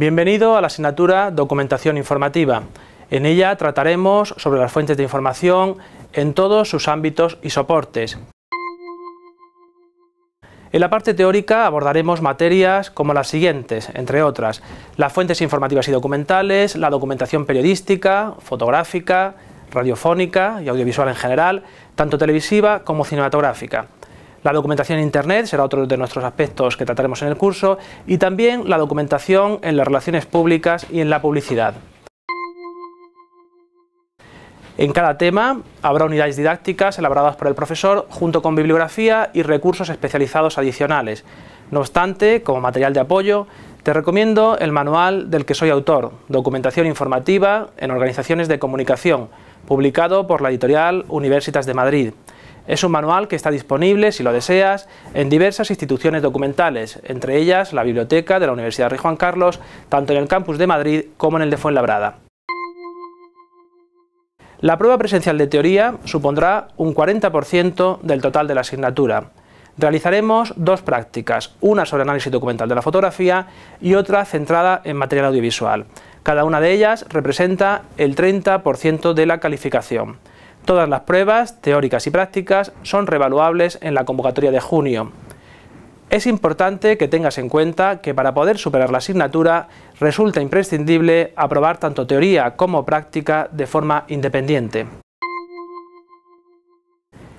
Bienvenido a la asignatura Documentación Informativa. En ella trataremos sobre las fuentes de información en todos sus ámbitos y soportes. En la parte teórica abordaremos materias como las siguientes, entre otras, las fuentes informativas y documentales, la documentación periodística, fotográfica, radiofónica y audiovisual en general, tanto televisiva como cinematográfica la documentación en Internet será otro de nuestros aspectos que trataremos en el curso y también la documentación en las relaciones públicas y en la publicidad. En cada tema habrá unidades didácticas elaboradas por el profesor junto con bibliografía y recursos especializados adicionales. No obstante, como material de apoyo, te recomiendo el manual del que soy autor, Documentación Informativa en Organizaciones de Comunicación, publicado por la editorial Universitas de Madrid. Es un manual que está disponible, si lo deseas, en diversas instituciones documentales, entre ellas la Biblioteca de la Universidad Rey Juan Carlos, tanto en el campus de Madrid como en el de Fuenlabrada. La prueba presencial de teoría supondrá un 40% del total de la asignatura. Realizaremos dos prácticas, una sobre análisis documental de la fotografía y otra centrada en material audiovisual. Cada una de ellas representa el 30% de la calificación. Todas las pruebas, teóricas y prácticas, son revaluables en la convocatoria de junio. Es importante que tengas en cuenta que para poder superar la asignatura resulta imprescindible aprobar tanto teoría como práctica de forma independiente.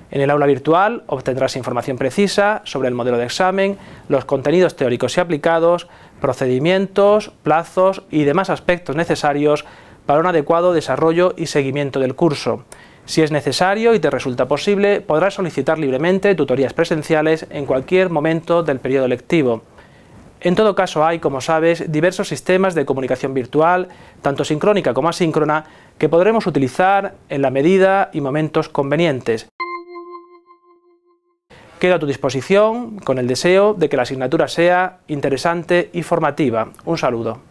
En el aula virtual obtendrás información precisa sobre el modelo de examen, los contenidos teóricos y aplicados, procedimientos, plazos y demás aspectos necesarios para un adecuado desarrollo y seguimiento del curso. Si es necesario y te resulta posible, podrás solicitar libremente tutorías presenciales en cualquier momento del periodo lectivo. En todo caso hay, como sabes, diversos sistemas de comunicación virtual, tanto sincrónica como asíncrona, que podremos utilizar en la medida y momentos convenientes. Quedo a tu disposición con el deseo de que la asignatura sea interesante y formativa. Un saludo.